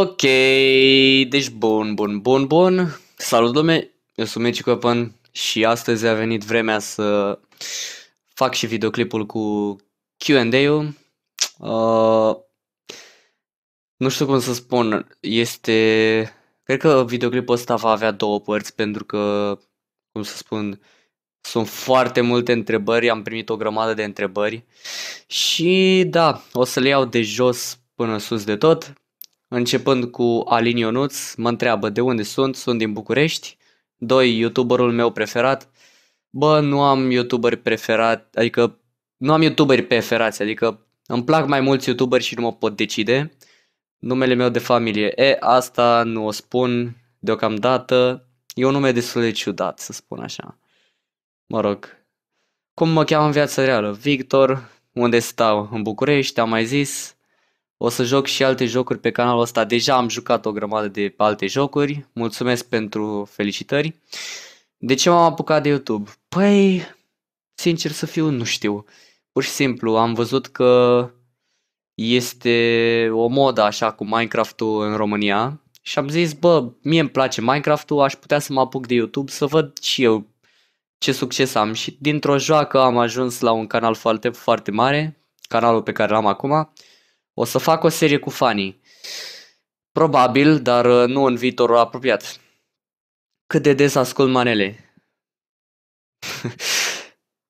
Ok, deci bun, bun, bun, bun. Salut lume, eu sunt Mici Copan și astăzi a venit vremea să fac și videoclipul cu Q&A-ul. Uh, nu știu cum să spun, este... Cred că videoclipul ăsta va avea două părți pentru că, cum să spun, sunt foarte multe întrebări, am primit o grămadă de întrebări și da, o să le iau de jos până sus de tot. Începând cu Alin Ionuț, mă întreabă de unde sunt, sunt din București. Doi YouTuberul meu preferat. Bă, nu am YouTuberi preferat, adică nu am YouTuberi preferați, adică îmi plac mai mulți YouTuberi și nu mă pot decide. Numele meu de familie. E, asta nu o spun deocamdată. E un nume destul de ciudat, să spun așa. Mă rog. Cum mă cheamă în viața reală? Victor, unde stau? În București, am mai zis. O să joc și alte jocuri pe canalul ăsta. Deja am jucat o grămadă de alte jocuri. Mulțumesc pentru felicitări. De ce m-am apucat de YouTube? Păi, sincer să fiu, nu știu. Pur și simplu, am văzut că este o modă așa cu Minecraft-ul în România și am zis, bă, mie îmi place Minecraft-ul, aș putea să mă apuc de YouTube să văd și eu ce succes am și dintr-o joacă am ajuns la un canal foarte, foarte mare, canalul pe care l-am acum, o să fac o serie cu fanii. Probabil, dar uh, nu în viitorul apropiat. Cât de des ascult manele?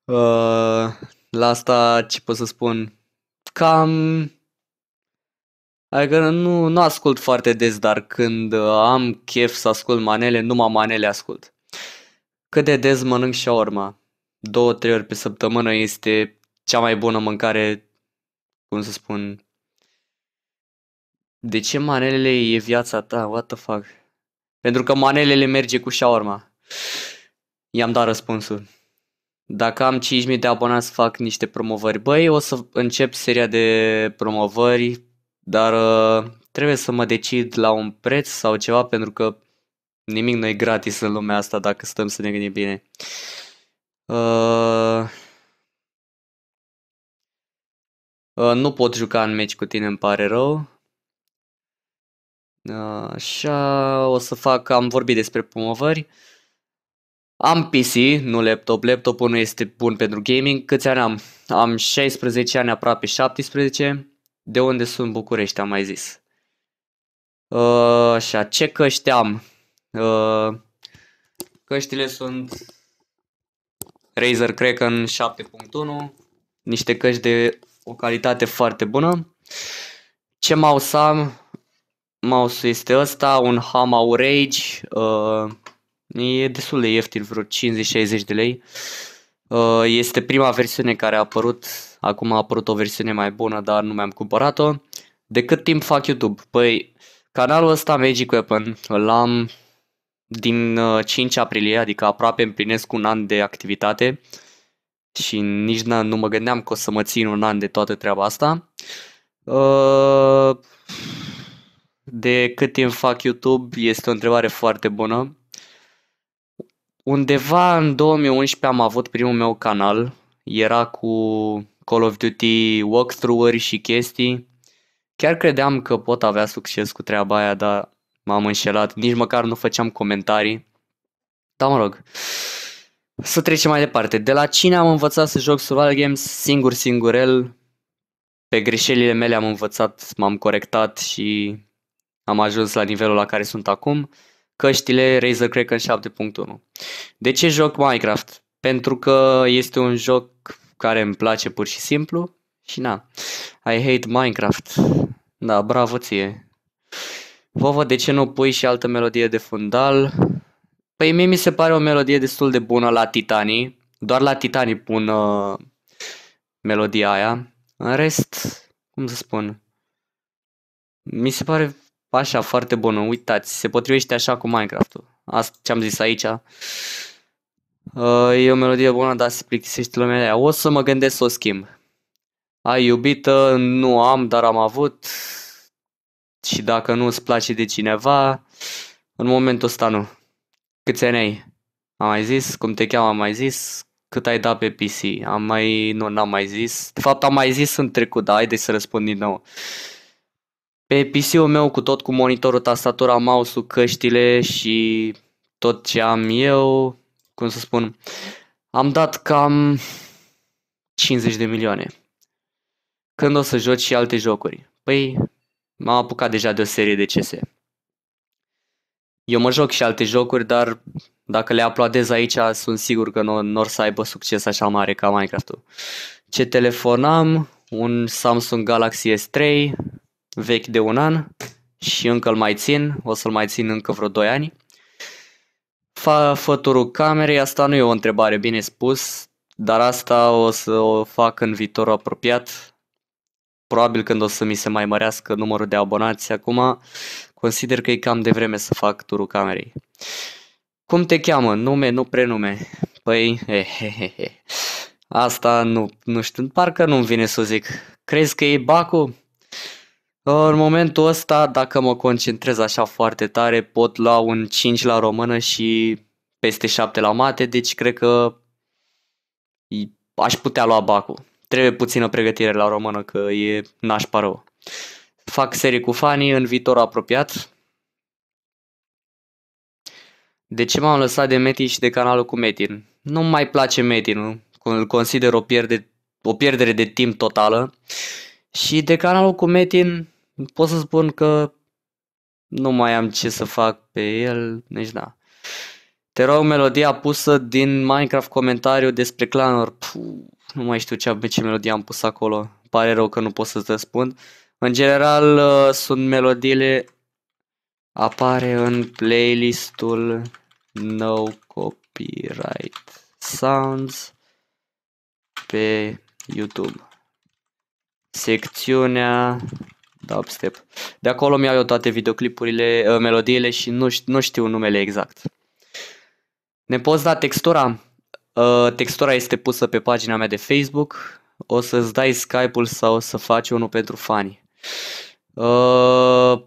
uh, la asta ce pot să spun? Cam... Adică nu, nu ascult foarte des, dar când uh, am chef să ascult manele, numai manele ascult. Cât de des mănânc orma? Două, trei ori pe săptămână este cea mai bună mâncare, cum să spun, de ce manelele e viața ta? What the fuck? Pentru că manelele merge cu shawarma. I-am dat răspunsul. Dacă am 5.000 de abonați, fac niște promovări. Băi, o să încep seria de promovări, dar uh, trebuie să mă decid la un preț sau ceva, pentru că nimic nu e gratis în lumea asta dacă stăm să ne gândim bine. Uh, uh, nu pot juca în meci cu tine, îmi pare rău. Ah, și o să fac, am vorbit despre promovări. Am PC, nu laptop. Laptopul nu este bun pentru gaming. Câți ani am? Am 16 ani, aproape 17. De unde sunt București, am mai zis. Uh, așa, ce căști am? Uh, căștile sunt Razer Kraken 7.1, niște căști de o calitate foarte bună. Ce mouse am? Mouse este ăsta, un Hamau Rage, uh, e destul de ieftin, vreo 50-60 de lei. Uh, este prima versiune care a apărut, acum a apărut o versiune mai bună, dar nu mi-am cumpărat-o. De cât timp fac YouTube? Păi, canalul ăsta Magic Weapon îl am din uh, 5 aprilie, adică aproape împlinesc un an de activitate și nici nu mă gândeam că o să mă țin un an de toată treaba asta. Uh, de cât timp fac YouTube este o întrebare foarte bună. Undeva în 2011 am avut primul meu canal. Era cu Call of Duty walkthrough-uri și chestii. Chiar credeam că pot avea succes cu treaba aia, dar m-am înșelat. Nici măcar nu făceam comentarii. Dar mă rog. Să trecem mai departe. De la cine am învățat să joc survival games singur singurel? Pe greșelile mele am învățat, m-am corectat și am ajuns la nivelul la care sunt acum, căștile Razer Kraken 7.1. De ce joc Minecraft? Pentru că este un joc care îmi place pur și simplu și na, I hate Minecraft. Da, bravo ție. Vovă, de ce nu pui și altă melodie de fundal? Păi mie mi se pare o melodie destul de bună la Titanii. Doar la Titanii pun uh, melodia aia. În rest, cum să spun, mi se pare Așa, foarte bună, uitați, se potrivește așa cu Minecraft-ul. Asta ce am zis aici. Uh, e o melodie bună, dar se plictisește lumea aia. O să mă gândesc să o schimb. Ai iubită, nu am, dar am avut. Și dacă nu îți place de cineva, în momentul ăsta nu. Câți ani ai? Am mai zis, cum te cheamă, am mai zis, cât ai dat pe PC. Am mai, nu, n-am mai zis. De fapt, am mai zis în trecut, dar haideți să răspund din nou. Uh, pe PC-ul meu cu tot cu monitorul, tastatura, mouse-ul, căștile și tot ce am eu, cum să spun, am dat cam 50 de milioane. Când o să joci și alte jocuri? Păi, m-am apucat deja de o serie de CS. Eu mă joc și alte jocuri, dar dacă le aplaudez aici, sunt sigur că nu, nu or să aibă succes așa mare ca Minecraft-ul. Ce telefon am? Un Samsung Galaxy S3, vechi de un an și încă îl mai țin, o să-l mai țin încă vreo 2 ani. Fa făturul camerei, asta nu e o întrebare bine spus, dar asta o să o fac în viitor apropiat. Probabil când o să mi se mai mărească numărul de abonați acum, consider că e cam de vreme să fac turul camerei. Cum te cheamă? Nume, nu prenume? Păi, hehehe. Asta nu, nu știu, parcă nu-mi vine să o zic. Crezi că e Bacu? În momentul ăsta, dacă mă concentrez așa foarte tare, pot lua un 5 la română și peste 7 la mate, deci cred că aș putea lua bacul. Trebuie puțină pregătire la română, că e nașpa rău. Fac serii cu fanii în viitor apropiat. De ce m-am lăsat de Metin și de canalul cu Metin? Nu mai place Metin, îl consider o, pierde, o pierdere de timp totală. Și de canalul cu Metin pot să spun că nu mai am ce să fac pe el, nici da. Te rog, melodia pusă din Minecraft comentariu despre clanuri. nu mai știu ce, ce melodie am pus acolo. Pare rău că nu pot să-ți răspund. În general, uh, sunt melodiile apare în playlistul No Copyright Sounds pe YouTube. Secțiunea dubstep. De acolo mi-au eu toate videoclipurile, uh, melodiile și nu, știu, nu știu numele exact. Ne poți da textura? Uh, textura este pusă pe pagina mea de Facebook. O să-ți dai Skype-ul sau o să faci unul pentru fani. Uh,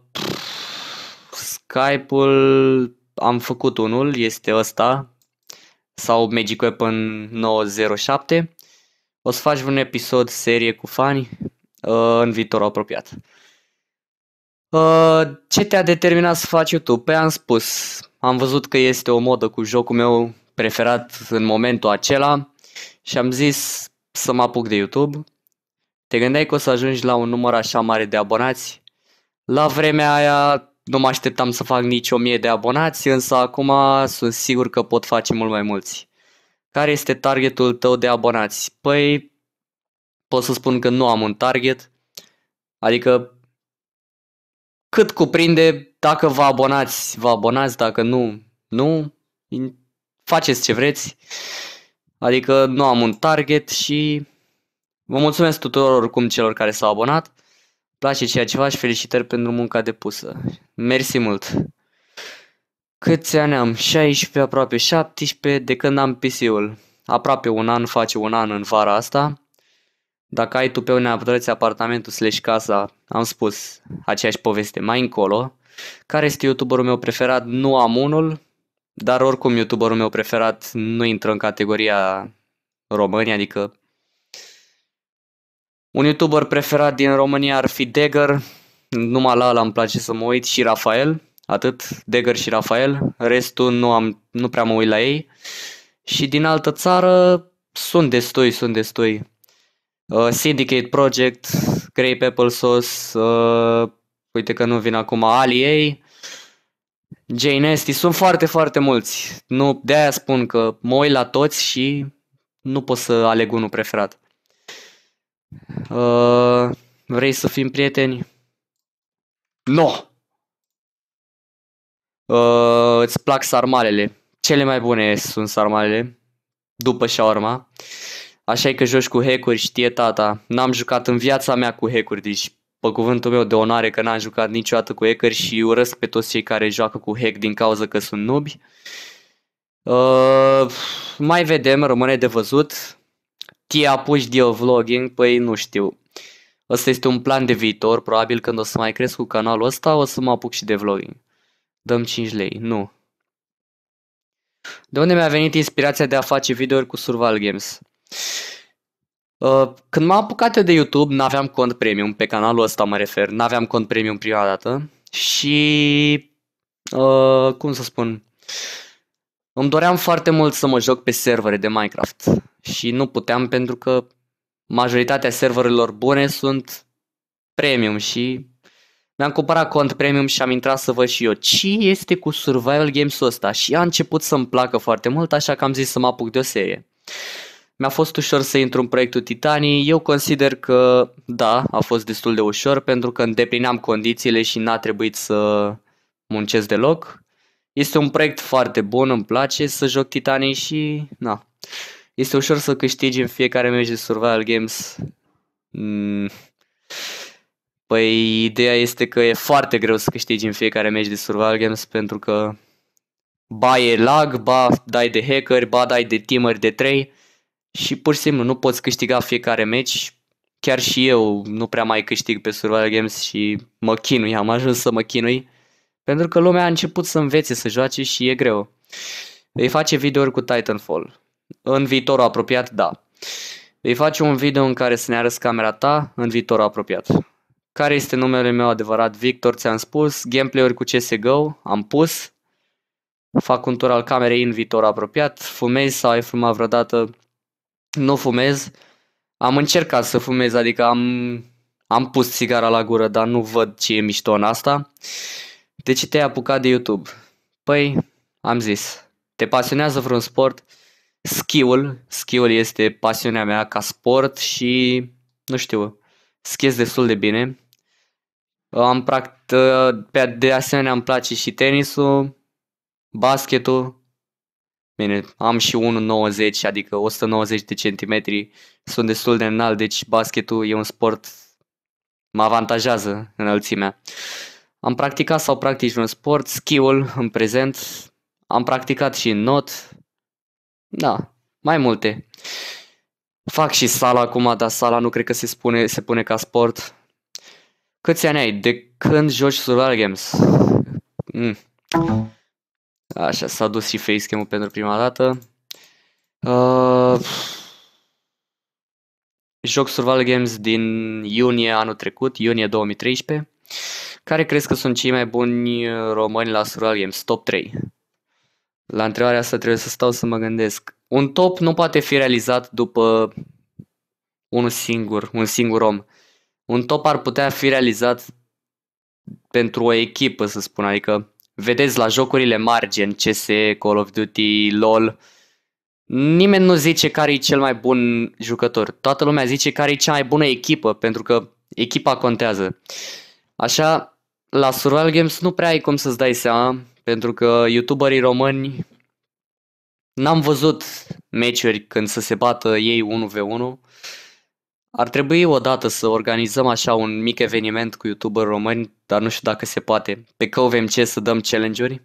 Skype-ul am făcut unul, este ăsta sau Magic Weapon 907. O să faci un episod serie cu fani uh, în viitorul apropiat. Uh, ce te-a determinat să faci YouTube? Păi am spus, am văzut că este o modă cu jocul meu preferat în momentul acela și am zis să mă apuc de YouTube. Te gândeai că o să ajungi la un număr așa mare de abonați? La vremea aia nu mă așteptam să fac nici o mie de abonați, însă acum sunt sigur că pot face mult mai mulți. Care este targetul tău de abonați? Păi pot să spun că nu am un target, adică cât cuprinde, dacă vă abonați, vă abonați, dacă nu, nu, faceți ce vreți, adică nu am un target și vă mulțumesc tuturor cum celor care s-au abonat, place ceea ce faci, felicitări pentru munca depusă, mersi mult! Câți ani am? 16, aproape 17, de când am PC-ul. Aproape un an, face un an în vara asta. Dacă ai tu pe unea brăți apartamentul slash casa, am spus aceeași poveste mai încolo. Care este youtuberul meu preferat? Nu am unul, dar oricum youtuberul meu preferat nu intră în categoria România. adică un youtuber preferat din România ar fi Degger, numai la ăla îmi place să mă uit și Rafael, atât, Degger și Rafael, restul nu, am, nu prea mă uit la ei. Și din altă țară sunt destui, sunt destui. Uh, Syndicate Project, Grey Apple Sauce, uh, uite că nu vin acum Aliei, Jane Esti, sunt foarte, foarte mulți. Nu, de aia spun că mă uit la toți și nu pot să aleg unul preferat. Uh, vrei să fim prieteni? No! Uh, îți plac sarmalele. Cele mai bune sunt sarmalele. După urma. Uh, așa că joci cu hackuri, știe tata. N-am jucat în viața mea cu hackuri, deci pe cuvântul meu de onoare că n-am jucat niciodată cu hackeri și urăsc pe toți cei care joacă cu hack din cauza că sunt nubi. Uh, mai vedem, rămâne de văzut. a pus de vlogging? Păi nu știu. Ăsta este un plan de viitor, probabil când o să mai cresc cu canalul ăsta o să mă apuc și de vlogging. Dăm 5 lei, nu. De unde mi-a venit inspirația de a face videouri cu survival games? Uh, când m-am apucat eu de YouTube, n-aveam cont premium, pe canalul ăsta mă refer, n-aveam cont premium prima dată și, uh, cum să spun, îmi doream foarte mult să mă joc pe servere de Minecraft și nu puteam pentru că majoritatea serverelor bune sunt premium și mi-am cumpărat cont premium și am intrat să văd și eu ce este cu survival games-ul ăsta și a început să-mi placă foarte mult, așa că am zis să mă apuc de o serie. Mi-a fost ușor să intru în proiectul Titanii, eu consider că da, a fost destul de ușor pentru că îndeplineam condițiile și n-a trebuit să muncesc deloc. Este un proiect foarte bun, îmi place să joc Titanii și na. Este ușor să câștigi în fiecare meci de Survival Games. Mm. Păi ideea este că e foarte greu să câștigi în fiecare meci de Survival Games pentru că ba e lag, ba dai de hacker, ba dai de timări de 3 și pur și simplu nu poți câștiga fiecare meci. Chiar și eu nu prea mai câștig pe Survival Games și mă chinui, am ajuns să mă chinui. Pentru că lumea a început să învețe să joace și e greu. Vei face videouri cu Titanfall. În viitorul apropiat, da. Vei face un video în care să ne arăți camera ta în viitorul apropiat. Care este numele meu adevărat? Victor, ți-am spus. Gameplay-uri cu CSGO, am pus. Fac un tur al camerei în viitor apropiat. Fumezi sau ai fumat vreodată? nu fumez. Am încercat să fumez, adică am, am pus țigara la gură, dar nu văd ce e mișto în asta. De ce te-ai apucat de YouTube? Păi, am zis, te pasionează vreun sport? Schiul, schiul este pasiunea mea ca sport și, nu știu, schiez destul de bine. Am practic, de asemenea îmi place și tenisul, basketul, Bine, am și 1,90, adică 190 de centimetri, sunt destul de înalt, deci basketul e un sport, mă avantajează înălțimea. Am practicat sau practic un sport, schiul în prezent, am practicat și not, da, mai multe. Fac și sala acum, dar sala nu cred că se spune, se pune ca sport. Câți ani ai? De când joci survival games? Mm. Așa, s-a dus și facecam-ul pentru prima dată. Uh, joc survival games din iunie anul trecut, iunie 2013. Care crezi că sunt cei mai buni români la survival games? Top 3. La întrebarea asta trebuie să stau să mă gândesc. Un top nu poate fi realizat după unul singur, un singur om. Un top ar putea fi realizat pentru o echipă, să spun, adică vedeți la jocurile margin CS, Call of Duty, LOL, nimeni nu zice care e cel mai bun jucător. Toată lumea zice care e cea mai bună echipă, pentru că echipa contează. Așa, la survival games nu prea ai cum să-ți dai seama, pentru că youtuberii români n-am văzut meciuri când să se bată ei 1v1. Ar trebui odată să organizăm așa un mic eveniment cu youtuber români, dar nu știu dacă se poate. Pe CoVMC să dăm challenge-uri?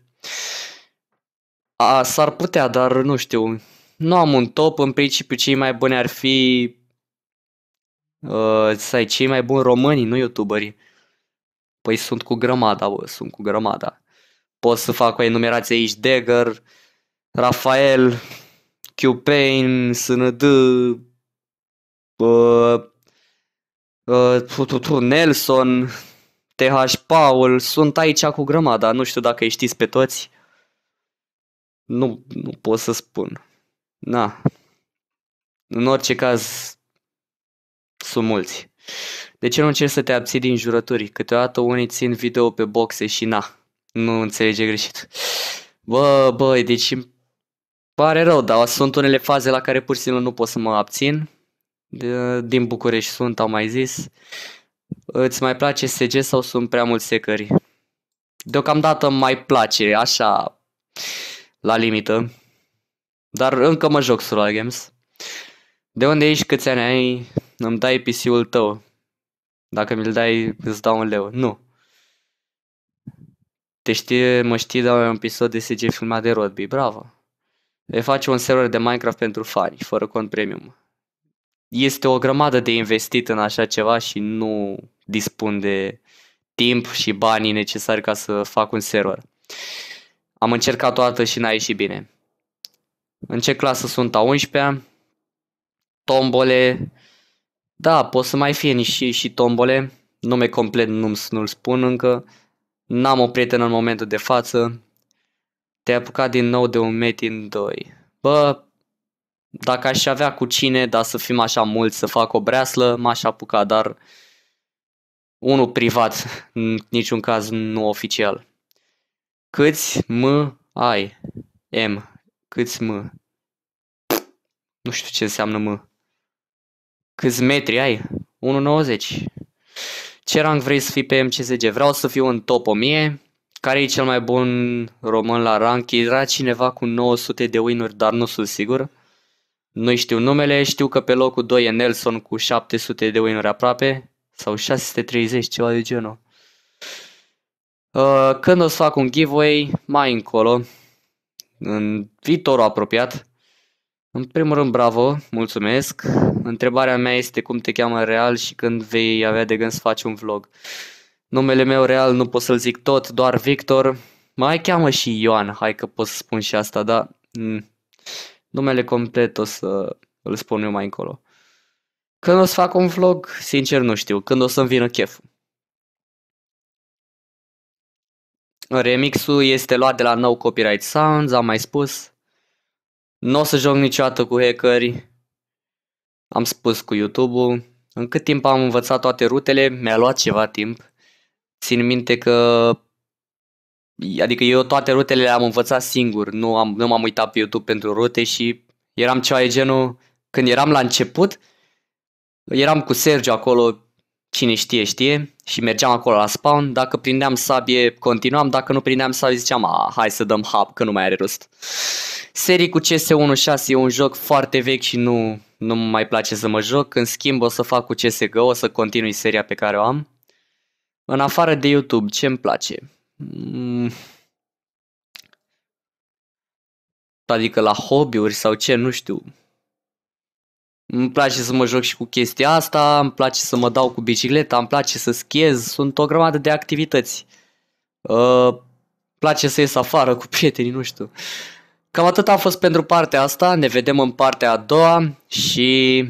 A, s-ar putea, dar nu știu. Nu am un top, în principiu cei mai buni ar fi... Uh, să ai cei mai buni români, nu youtuberi. Păi sunt cu grămada, bă, sunt cu grămada. Pot să fac o enumerație aici, Dagger, Rafael, Q-Pain, SND, uh, uh, tu, tu, tu, Nelson, TH Paul, sunt aici cu grămada, nu știu dacă îi știți pe toți. Nu, nu pot să spun. Na. În orice caz, sunt mulți. De ce nu încerci să te abții din jurături? Câteodată unii țin video pe boxe și na, nu înțelege greșit. Bă, băi, deci pare rău, dar sunt unele faze la care pur și simplu nu pot să mă abțin din București sunt, au mai zis. Îți mai place SG sau sunt prea mulți secări? Deocamdată mai place, așa, la limită. Dar încă mă joc Solar Games. De unde ești, câți ani ai, îmi dai PC-ul tău. Dacă mi-l dai, îți dau un leu. Nu. Te știi, mă știi, dar un episod de SG filmat de Rodby. Bravo. E faci un server de Minecraft pentru fani, fără cont premium este o grămadă de investit în așa ceva și nu dispun de timp și banii necesari ca să fac un server. Am încercat o dată și n-a ieșit bine. În ce clasă sunt a 11-a? Tombole. Da, pot să mai fie și, și tombole. Nume complet nu, nu-l spun încă. N-am o prietenă în momentul de față. Te-ai apucat din nou de un metin 2. Bă, dacă aș avea cu cine, dar să fim așa mulți, să fac o breaslă, m-aș apuca, dar unul privat, în niciun caz nu oficial. Câți M ai? M. Câți M? Nu știu ce înseamnă M. Câți metri ai? 1,90. Ce rang vrei să fii pe MCZG? Vreau să fiu în top 1000. Care e cel mai bun român la rank? Era cineva cu 900 de winuri, dar nu sunt sigur. Nu știu numele, știu că pe locul 2 e Nelson cu 700 de win aproape sau 630, ceva de genul. Uh, când o să fac un giveaway, mai încolo, în viitorul apropiat. În primul rând, bravo, mulțumesc. Întrebarea mea este cum te cheamă real și când vei avea de gând să faci un vlog. Numele meu real nu pot să-l zic tot, doar Victor. Mai cheamă și Ioan, hai că pot să spun și asta, da. Mm. Numele complet o să îl spun eu mai încolo. Când o să fac un vlog, sincer nu știu. Când o să-mi vină cheful. Remixul este luat de la No Copyright Sounds, am mai spus. Nu o să joc niciodată cu hackeri. Am spus cu YouTube-ul. În cât timp am învățat toate rutele, mi-a luat ceva timp. Țin minte că adică eu toate rutele le-am învățat singur, nu, am, nu m-am uitat pe YouTube pentru rute și eram ceva de genul, când eram la început, eram cu Sergiu acolo, cine știe, știe, și mergeam acolo la spawn, dacă prindeam sabie, continuam, dacă nu prindeam sabie, ziceam, A, hai să dăm hub, că nu mai are rost. Serii cu CS1.6 e un joc foarte vechi și nu, nu mai place să mă joc, în schimb o să fac cu CSGO, o să continui seria pe care o am. În afară de YouTube, ce-mi place? Mm. Adică la hobby-uri sau ce, nu știu. Îmi place să mă joc și cu chestia asta, îmi place să mă dau cu bicicleta, îmi place să schiez, sunt o grămadă de activități. Uh, place să ies afară cu prietenii, nu știu. Cam atât a fost pentru partea asta, ne vedem în partea a doua și